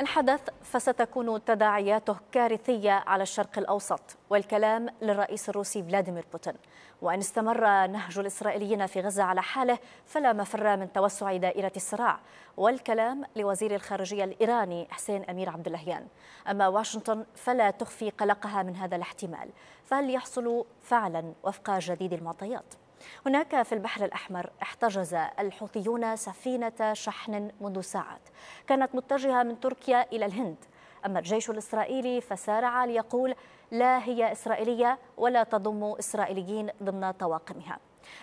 إن حدث فستكون تداعياته كارثية على الشرق الأوسط والكلام للرئيس الروسي فلاديمير بوتين وإن استمر نهج الإسرائيليين في غزة على حاله فلا مفر من توسع دائرة الصراع والكلام لوزير الخارجية الإيراني حسين أمير عبد اللهيان أما واشنطن فلا تخفي قلقها من هذا الاحتمال فهل يحصل فعلا وفق جديد المعطيات؟ هناك في البحر الأحمر احتجز الحوثيون سفينة شحن منذ ساعات كانت متجهة من تركيا إلى الهند أما الجيش الإسرائيلي فسارع ليقول لا هي إسرائيلية ولا تضم إسرائيليين ضمن طواقمها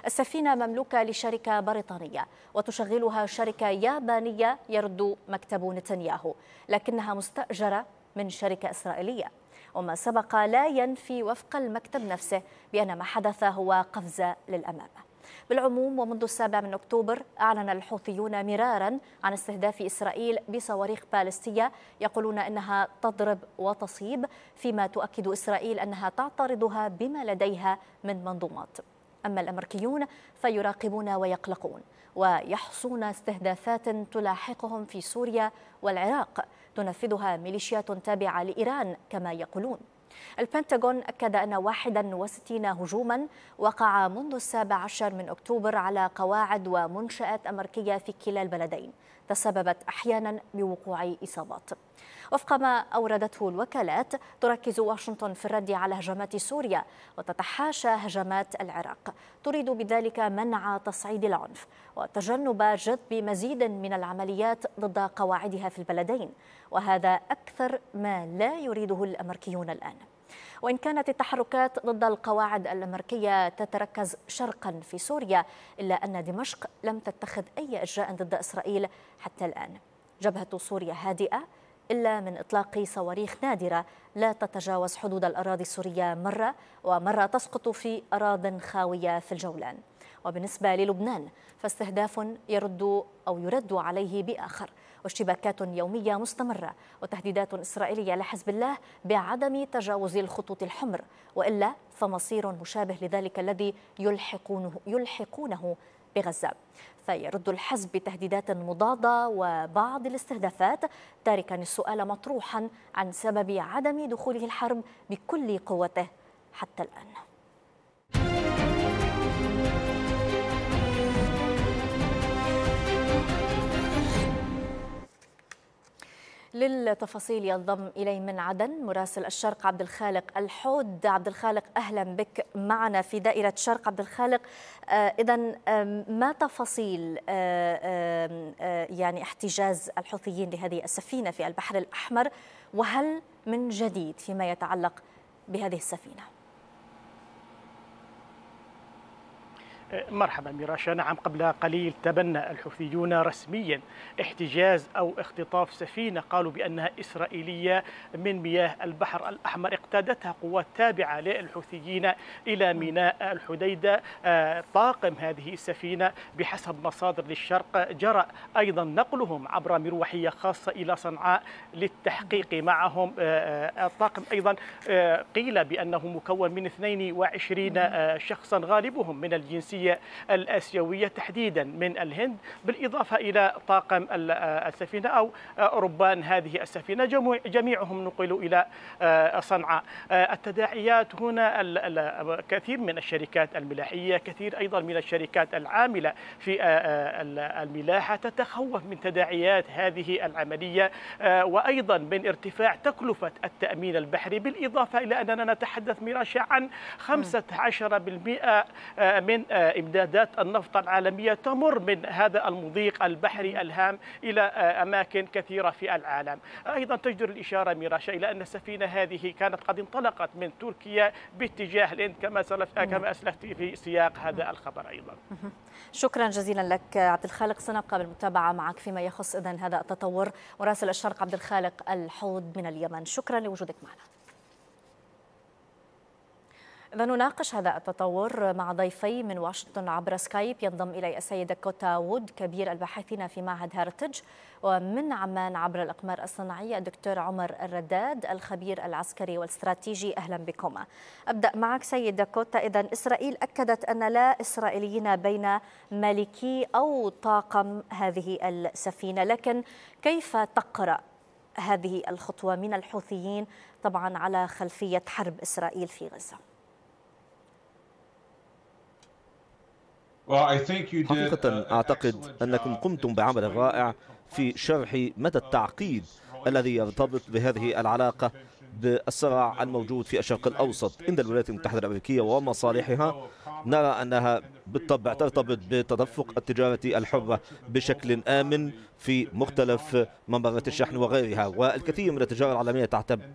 السفينة مملوكة لشركة بريطانية وتشغلها شركة يابانية يرد مكتب نتنياهو لكنها مستأجرة من شركة إسرائيلية وما سبق لا ينفي وفق المكتب نفسه بأن ما حدث هو قفزة للأمام بالعموم ومنذ السابع من أكتوبر أعلن الحوثيون مرارا عن استهداف إسرائيل بصواريخ بالستية يقولون أنها تضرب وتصيب فيما تؤكد إسرائيل أنها تعترضها بما لديها من منظومات أما الأمريكيون فيراقبون ويقلقون ويحصون استهدافات تلاحقهم في سوريا والعراق تنفذها ميليشيات تابعة لإيران كما يقولون البنتاغون أكد أن 61 هجوما وقع منذ السابع عشر من أكتوبر على قواعد ومنشآت أمريكية في كلا البلدين تسببت أحيانا بوقوع إصابات وفق ما أوردته الوكالات تركز واشنطن في الرد على هجمات سوريا وتتحاشى هجمات العراق تريد بذلك منع تصعيد العنف وتجنب جذب مزيد من العمليات ضد قواعدها في البلدين وهذا أكثر ما لا يريده الأمريكيون الآن وإن كانت التحركات ضد القواعد الأمريكية تتركز شرقا في سوريا إلا أن دمشق لم تتخذ أي إجراء ضد إسرائيل حتى الآن جبهة سوريا هادئة إلا من إطلاق صواريخ نادرة لا تتجاوز حدود الأراضي السورية مرة ومرة تسقط في أراض خاوية في الجولان وبالنسبة للبنان فاستهداف يرد أو يرد عليه بآخر واشتباكات يومية مستمرة وتهديدات إسرائيلية لحزب الله بعدم تجاوز الخطوط الحمر وإلا فمصير مشابه لذلك الذي يلحقونه, يلحقونه بغزة فيرد الحزب بتهديدات مضادة وبعض الاستهدافات تاركا السؤال مطروحا عن سبب عدم دخوله الحرب بكل قوته حتى الآن للتفاصيل ينضم إلي من عدن مراسل الشرق عبد الخالق الحود عبد الخالق أهلا بك معنا في دائرة شرق عبد الخالق آه، إذا ما تفاصيل آه، آه، يعني احتجاز الحوثيين لهذه السفينة في البحر الأحمر وهل من جديد فيما يتعلق بهذه السفينه مرحبا ميراشا نعم قبل قليل تبنى الحوثيون رسميا احتجاز أو اختطاف سفينة قالوا بأنها إسرائيلية من مياه البحر الأحمر اقتادتها قوات تابعة للحوثيين إلى ميناء الحديدة آه، طاقم هذه السفينة بحسب مصادر للشرق جرى أيضا نقلهم عبر مروحية خاصة إلى صنعاء للتحقيق معهم آه، آه، الطاقم أيضا قيل بأنه مكون من 22 شخصا غالبهم من الجنسية الروسية الآسيوية تحديدا من الهند بالإضافة إلى طاقم السفينة أو ربان هذه السفينة جميعهم نقلوا إلى آه، صنعاء آه، التداعيات هنا كثير من الشركات الملاحية كثير أيضا من الشركات العاملة في آه، الملاحة تتخوف من تداعيات هذه العملية وأيضا من ارتفاع تكلفة التأمين البحري بالإضافة إلى أننا نتحدث مراشا عن 15% من إمدادات النفط العالمية تمر من هذا المضيق البحري الهام إلى آه، أماكن كثيرة في العالم أيضا تجدر الإشارة ميراشا إلى أن السفينة هذه كانت قد انطلقت من تركيا باتجاه الهند كما آه، كما أسلفت في سياق هذا الخبر أيضا شكرا جزيلا لك عبد الخالق سنبقى بالمتابعة معك فيما يخص اذا هذا التطور مراسل الشرق عبد الخالق الحوض من اليمن شكرا لوجودك معنا إذا نناقش هذا التطور مع ضيفي من واشنطن عبر سكايب ينضم إلي السيدة كوتا وود كبير الباحثين في معهد هيرتج ومن عمان عبر الأقمار الصناعية الدكتور عمر الرداد الخبير العسكري والاستراتيجي أهلا بكما أبدأ معك سيدة كوتا إذا إسرائيل أكدت أن لا إسرائيليين بين مالكي أو طاقم هذه السفينة لكن كيف تقرأ هذه الخطوة من الحوثيين طبعا على خلفية حرب إسرائيل في غزة حقيقة uh, أعتقد أنكم قمتم بعمل رائع في شرح مدى التعقيد الذي يرتبط بهذه العلاقة بالصراع الموجود في الشرق الأوسط عند الولايات المتحدة الأمريكية ومصالحها نرى أنها بالطبع ترتبط بتدفق التجارة الحرة بشكل آمن في مختلف ممرات الشحن وغيرها والكثير من التجارة العالمية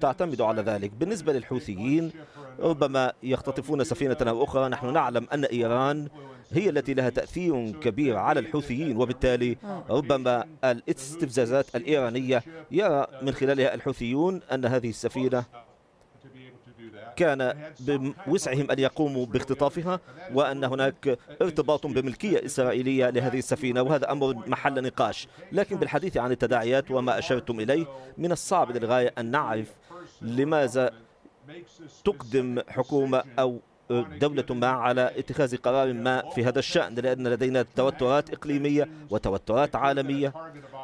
تعتمد على ذلك بالنسبة للحوثيين ربما يختطفون سفينة أو أخرى نحن نعلم أن إيران هي التي لها تأثير كبير على الحوثيين وبالتالي ربما الاستفزازات الإيرانية يرى من خلالها الحوثيون أن هذه السفينة كان بوسعهم أن يقوموا باختطافها وأن هناك ارتباط بملكية إسرائيلية لهذه السفينة وهذا أمر محل نقاش لكن بالحديث عن التداعيات وما أشرتم إليه من الصعب للغاية أن نعرف لماذا تقدم حكومة أو دولة ما على اتخاذ قرار ما في هذا الشأن لأن لدينا توترات إقليمية وتوترات عالمية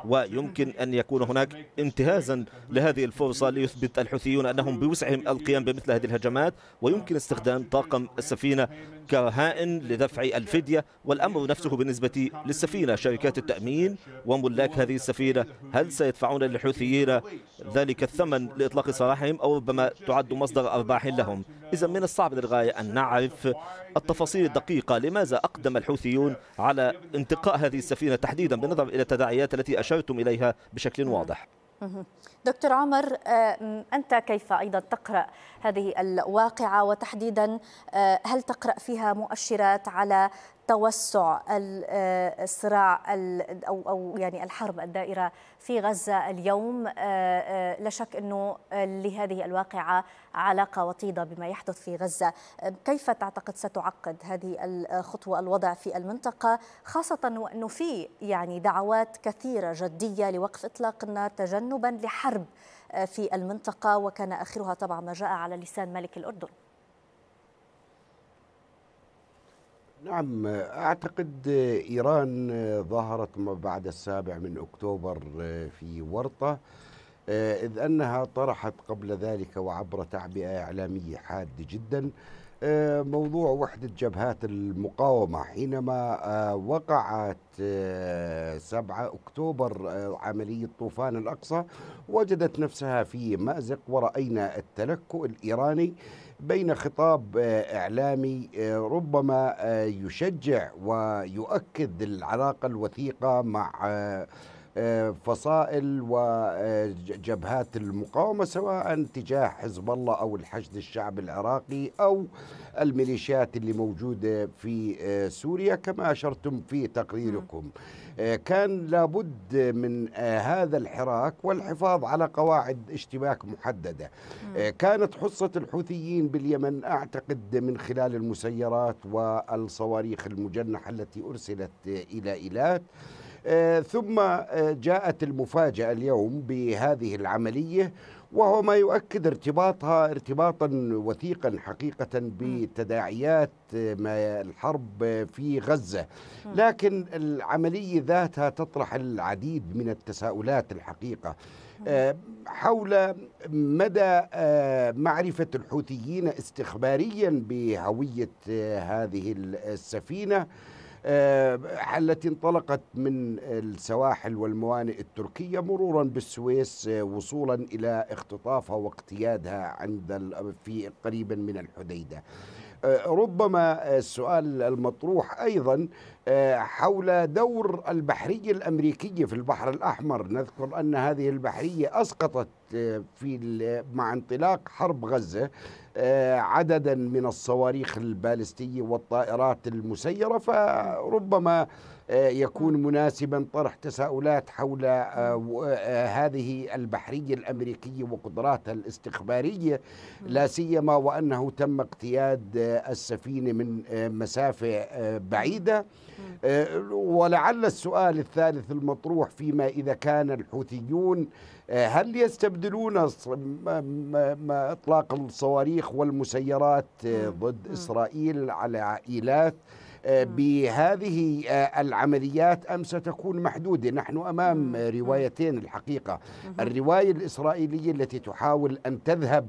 ويمكن أن يكون هناك انتهازا لهذه الفرصة ليثبت الحوثيون أنهم بوسعهم القيام بمثل هذه الهجمات ويمكن استخدام طاقم السفينة كرهائن لدفع الفدية والأمر نفسه بالنسبة للسفينة شركات التأمين وملاك هذه السفينة هل سيدفعون للحوثيين ذلك الثمن لإطلاق سراحهم أو ربما تعد مصدر أرباح لهم إذا من الصعب للغاية أن نعرف التفاصيل الدقيقة لماذا أقدم الحوثيون على انتقاء هذه السفينة تحديدا بالنظر إلى التداعيات التي أشرتم إليها بشكل واضح دكتور عمر آه، أنت كيف أيضا تقرأ هذه الواقعة وتحديدا آه، هل تقرأ فيها مؤشرات على توسع الصراع آه، او او يعني الحرب الدائره في غزه اليوم آه، آه، لا شك انه لهذه الواقعه علاقه وطيده بما يحدث في غزه، كيف تعتقد ستعقد هذه الخطوه الوضع في المنطقه خاصه وانه في يعني دعوات كثيره جديه لوقف اطلاق النار تجنبا لحرب في المنطقه وكان اخرها طبعا ما جاء على لسان ملك الاردن. نعم أعتقد إيران ظهرت ما بعد السابع من أكتوبر في ورطة إذ أنها طرحت قبل ذلك وعبر تعبئة إعلامية حادة جداً آه، موضوع وحدة جبهات المقاومة حينما آه، وقعت 7 آه، أكتوبر عملية طوفان الأقصى وجدت نفسها في مأزق ورأينا التلكؤ الإيراني بين خطاب إعلامي ربما يشجع ويؤكد العلاقة الوثيقة مع فصائل وجبهات المقاومة سواء تجاه حزب الله أو الحشد الشعبي العراقي أو الميليشيات اللي موجودة في آه، سوريا كما أشرتم في تقريركم آه، كان لابد من آه، هذا الحراك والحفاظ على قواعد اشتباك محددة كانت حصة الحوثيين باليمن أعتقد من خلال المسيرات والصواريخ المجنحة التي أرسلت إلى إيلات آه، ثم آه، جاءت المفاجأة اليوم بهذه العملية وهو ما يؤكد ارتباطها ارتباطا وثيقا حقيقة بتداعيات آه، الحرب في غزة لكن العملية ذاتها تطرح العديد من التساؤلات الحقيقة حول مدى معرفة الحوثيين استخباريا بهوية هذه السفينة آه، التي انطلقت من السواحل والموانئ التركية مرورا بالسويس آه، وصولا إلى اختطافها واقتيادها عند في قريبا من الحديدة آه، ربما السؤال المطروح ايضا حول دور البحريه الامريكيه في البحر الاحمر نذكر ان هذه البحريه اسقطت في مع انطلاق حرب غزة آه، عددا من الصواريخ البالستية والطائرات المسيرة فربما آه، يكون مناسبا طرح تساؤلات حول آه، هذه البحرية الأمريكية وقدراتها الاستخبارية لا سيما وأنه تم اقتياد السفينة من مسافة بعيدة آه، ولعل السؤال الثالث المطروح فيما إذا كان الحوثيون آه، هل يستبدلون إطلاق الصواريخ والمسيرات آه، ضد إسرائيل على عائلات بهذه العمليات أم ستكون محدودة نحن أمام روايتين الحقيقة الرواية الإسرائيلية التي تحاول أن تذهب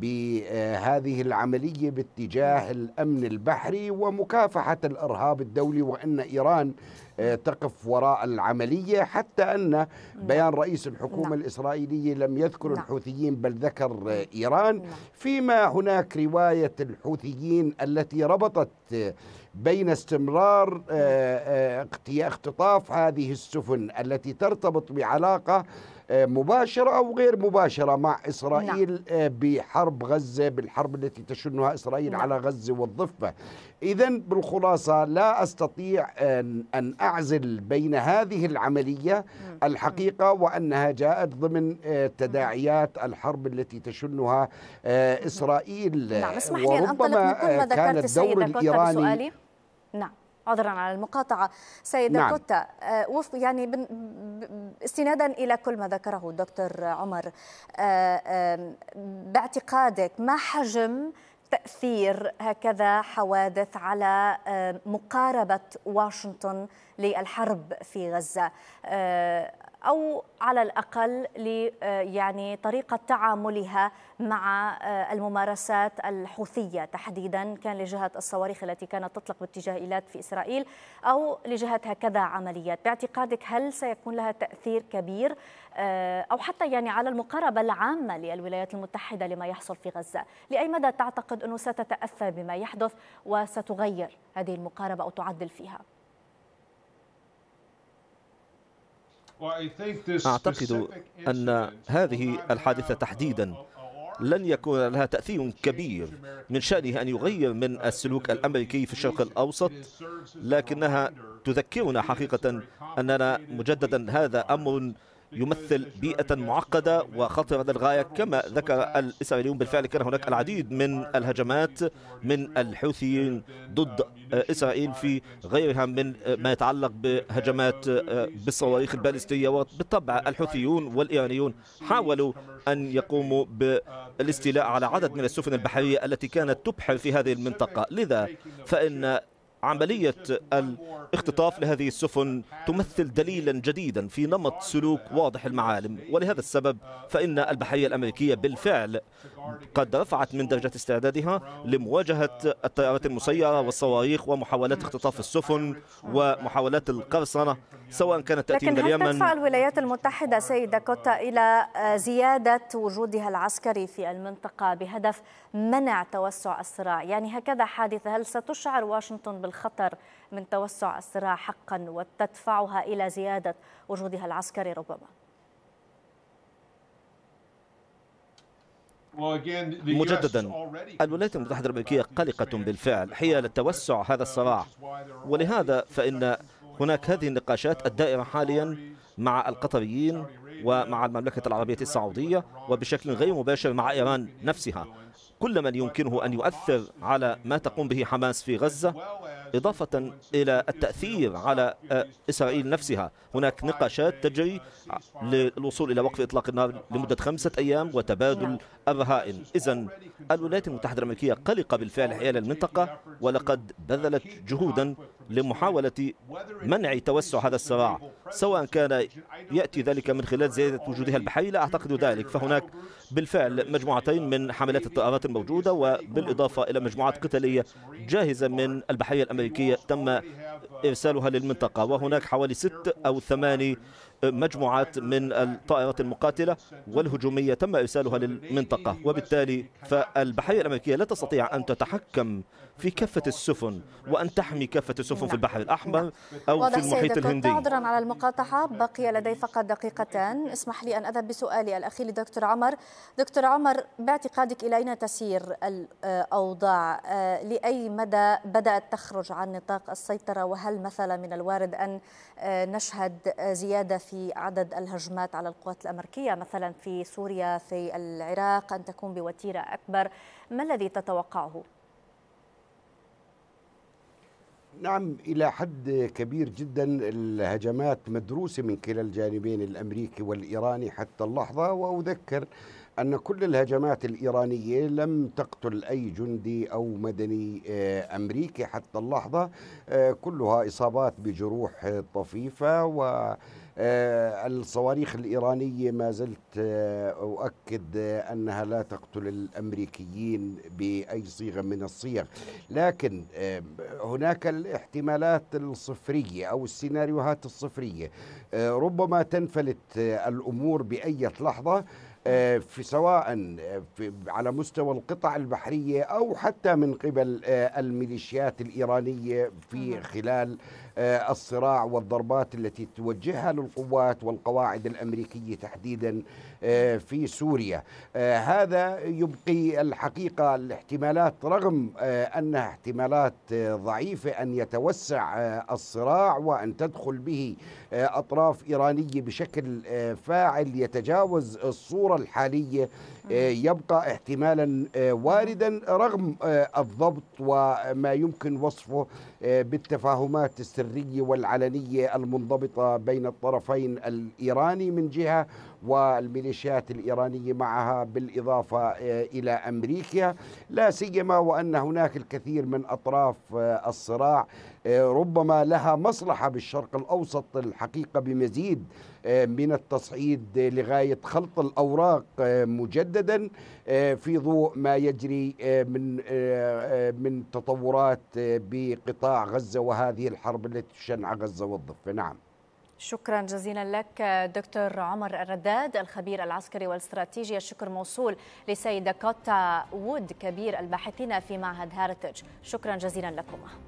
بهذه العملية باتجاه نعم. الأمن البحري ومكافحة الإرهاب الدولي وأن إيران آه، تقف وراء العملية حتى أن نعم. بيان رئيس الحكومة نعم. الإسرائيلية لم يذكر الحوثيين بل ذكر إيران فيما هناك رواية الحوثيين التي ربطت آه، بين استمرار آه، اختطاف هذه السفن التي ترتبط بعلاقة آه، مباشرة أو غير مباشرة مع إسرائيل نعم. آه، بحرب غزة بالحرب التي تشنها إسرائيل نعم. على غزة والضفة إذا بالخلاصة لا أستطيع أن, أن أعزل بين هذه العملية الحقيقة وأنها جاءت ضمن آه، تداعيات الحرب التي تشنها إسرائيل نعم. وربما لي أن أنطلق من كل ما ذكرت كان الدور الإيراني سؤالي. نعم عذرا على المقاطعة سيد نعم. كوتا آه، وفق يعني استنادا إلى كل ما ذكره الدكتور عمر آه، باعتقادك ما حجم تأثير هكذا حوادث على آه، مقاربة واشنطن للحرب في غزة أو على الأقل آه، يعني طريقة تعاملها مع آه، الممارسات الحوثية تحديدا كان لجهة الصواريخ التي كانت تطلق باتجاه إيلات في إسرائيل أو لجهة هكذا عمليات باعتقادك هل سيكون لها تأثير كبير آه، أو حتى يعني على المقاربة العامة للولايات المتحدة لما يحصل في غزة لأي مدى تعتقد أنه ستتأثر بما يحدث وستغير هذه المقاربة أو تعدل فيها؟ أعتقد أن هذه الحادثة تحديدا لن يكون لها تأثير كبير من شأنه أن يغير من السلوك الأمريكي في الشرق الأوسط لكنها تذكرنا حقيقة أننا مجددا هذا أمر يمثل بيئة معقدة وخطرة للغاية كما ذكر الإسرائيليون بالفعل كان هناك العديد من الهجمات من الحوثيين ضد إسرائيل في غيرها من ما يتعلق بهجمات بالصواريخ البالستية وبالطبع الحوثيون والإيرانيون حاولوا أن يقوموا بالاستيلاء على عدد من السفن البحرية التي كانت تبحر في هذه المنطقة لذا فإن عملية الاختطاف لهذه السفن تمثل دليلا جديدا في نمط سلوك واضح المعالم ولهذا السبب فإن البحرية الأمريكية بالفعل قد رفعت من درجة استعدادها لمواجهة الطائرات المسيرة والصواريخ ومحاولات اختطاف السفن ومحاولات القرصنة سواء كانت تأتي من اليمن لكن هل تدفع الولايات المتحدة سيدة كوتا إلى آه، زيادة وجودها العسكري في المنطقة بهدف منع توسع الصراع يعني هكذا حادثة هل ستشعر واشنطن بالخطر من توسع الصراع حقا وتدفعها إلى زيادة وجودها العسكري ربما مجددا الولايات المتحدة الأمريكية قلقة بالفعل حيال uh, توسع هذا الصراع ولهذا فإن هناك هذه النقاشات الدائرة حاليا مع القطريين ومع المملكة العربية السعودية وبشكل غير مباشر مع إيران نفسها كل من يمكنه أن يؤثر على ما تقوم به حماس في غزة إضافة إلى التأثير على آه، إسرائيل نفسها هناك نقاشات تجري للوصول إلى وقف إطلاق النار لمدة خمسة أيام وتبادل الرهائن إذا الولايات المتحدة الأمريكية قلقة بالفعل حيال المنطقة ولقد بذلت جهودا لمحاولة منع توسع هذا الصراع سواء كان يأتي ذلك من خلال زيادة وجودها البحري لا أعتقد ذلك فهناك بالفعل مجموعتين من حملات الطائرات الموجودة وبالإضافة إلى مجموعات قتالية جاهزة من البحرية الأمريكية تم إرسالها للمنطقة وهناك حوالي ست أو ثماني مجموعات من الطائرات المقاتلة والهجومية تم إرسالها للمنطقة وبالتالي فالبحرية الأمريكية لا تستطيع أن تتحكم في كافة السفن وأن تحمي كافة السفن في البحر الأحمر أو في المحيط الهندي المقاطعة بقي لدي فقط دقيقتان اسمح لي أن أذهب بسؤالي الأخير لدكتور عمر دكتور عمر باعتقادك إلى أين تسير الأوضاع آه، لأي مدى بدأت تخرج عن نطاق السيطرة وهل مثلا من الوارد أن آه، نشهد زيادة في عدد الهجمات على القوات الأمريكية مثلا في سوريا في العراق أن تكون بوتيرة أكبر ما الذي تتوقعه؟ نعم إلى حد كبير جدا الهجمات مدروسة من كلا الجانبين الأمريكي والإيراني حتى اللحظة وأذكر أن كل الهجمات الإيرانية لم تقتل أي جندي أو مدني آه، أمريكي حتى اللحظة آه، كلها إصابات بجروح طفيفة و آه، الصواريخ الإيرانية ما زلت آه، أؤكد آه، أنها لا تقتل الأمريكيين بأي صيغة من الصيغ لكن هناك الاحتمالات الصفرية أو السيناريوهات الصفرية ربما تنفلت الأمور بأي لحظة في سواء في على مستوى القطع البحرية أو حتى من قبل الميليشيات الإيرانية في خلال آه، الصراع والضربات التي توجهها للقوات والقواعد الامريكيه تحديدا آه، في سوريا آه، هذا يبقي الحقيقة الاحتمالات رغم آه، أنها احتمالات ضعيفة أن يتوسع الصراع وأن تدخل به أطراف إيرانية بشكل فاعل يتجاوز الصورة الحالية يبقى احتمالا واردا رغم الضبط وما يمكن وصفه بالتفاهمات السرية والعلنية المنضبطة بين الطرفين الإيراني من جهة والميليشيات الإيرانية معها بالإضافة آه، إلى أمريكا لا سيما وأن هناك الكثير من أطراف آه، الصراع آه، ربما لها مصلحة بالشرق الأوسط الحقيقة بمزيد من التصعيد لغاية خلط الأوراق مجددا في ضوء ما يجري من من تطورات بقطاع غزة وهذه الحرب التي تشنع غزة والضفة نعم شكرا جزيلا لك دكتور عمر الرداد الخبير العسكري والاستراتيجي الشكر موصول لسيدة كوتا وود كبير الباحثين في معهد هارتج شكرا جزيلا لكما